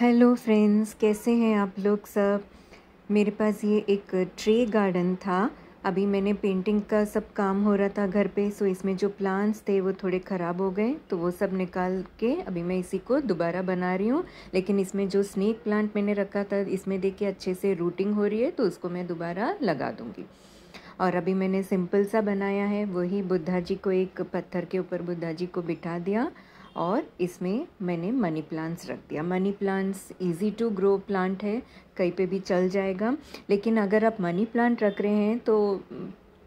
hello friends कैसे हैं आप लोग सब मेरे पास ये एक ट्रे गार्डन था अभी मैंने पेंटिंग का सब काम हो रहा था घर पे सो इसमें जो प्लांट्स थे वो थोड़े ख़राब हो गए तो वो सब निकाल के अभी मैं इसी को दोबारा बना रही हूँ लेकिन इसमें जो स्नेक प्लांट मैंने रखा था इसमें देखिए अच्छे से रूटिंग हो रही है तो उसको मैं दोबारा लगा दूँगी और अभी मैंने सिंपल सा बनाया है वही बुद्धा जी को एक पत्थर के ऊपर बुद्धा जी को बिठा दिया और इसमें मैंने मनी प्लांट्स रख दिया money plants easy to grow plant है कहीं पे भी चल जाएगा लेकिन अगर आप मनी प्लांट रख रहे हैं तो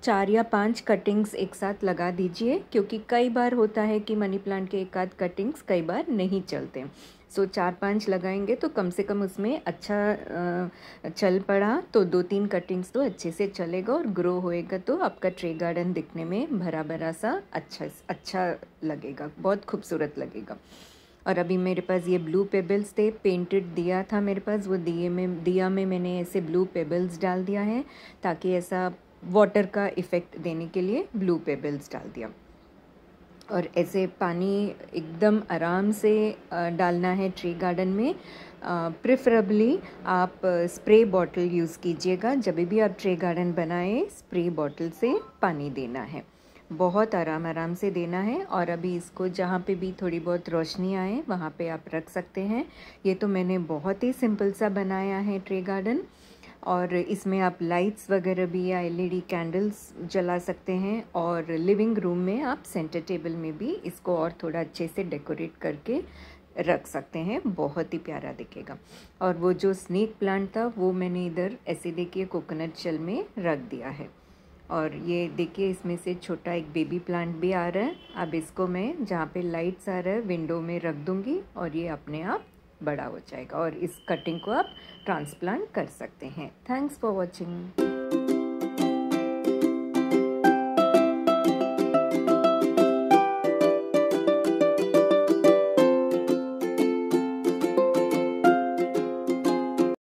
चार या पांच कटिंग्स एक साथ लगा दीजिए क्योंकि कई बार होता है कि मनी प्लांट के एक आध कटिंग्स कई बार नहीं चलते सो so, चार पांच लगाएंगे तो कम से कम उसमें अच्छा चल पड़ा तो दो तीन कटिंग्स तो अच्छे से चलेगा और ग्रो होएगा तो आपका ट्रे गार्डन दिखने में भरा भरा सा अच्छा अच्छा लगेगा बहुत खूबसूरत लगेगा और अभी मेरे पास ये ब्लू पेबल्स थे पेंटेड दिया था मेरे पास वो दिए में दिया में मैंने ऐसे ब्लू पेबल्स डाल दिया है ताकि ऐसा वाटर का इफ़ेक्ट देने के लिए ब्लू पेबल्स डाल दिया और ऐसे पानी एकदम आराम से डालना है ट्री गार्डन में प्रेफरेबली आप स्प्रे बॉटल यूज़ कीजिएगा जब भी आप ट्री गार्डन बनाएं स्प्रे बॉटल से पानी देना है बहुत आराम आराम से देना है और अभी इसको जहाँ पे भी थोड़ी बहुत रोशनी आए वहाँ पे आप रख सकते हैं ये तो मैंने बहुत ही सिंपल सा बनाया है ट्रे गार्डन और इसमें आप लाइट्स वगैरह भी या एलईडी कैंडल्स e जला सकते हैं और लिविंग रूम में आप सेंटर टेबल में भी इसको और थोड़ा अच्छे से डेकोरेट करके रख सकते हैं बहुत ही प्यारा दिखेगा और वो जो स्नेक प्लांट था वो मैंने इधर ऐसे देखिए कोकोनट शेल में रख दिया है और ये देखिए इसमें से छोटा एक बेबी प्लांट भी आ रहा है अब इसको मैं जहाँ पे लाइट्स आ रहा है विंडो में रख दूँगी और ये अपने आप बड़ा हो जाएगा और इस कटिंग को आप ट्रांसप्लांट कर सकते हैं थैंक्स फॉर वॉचिंग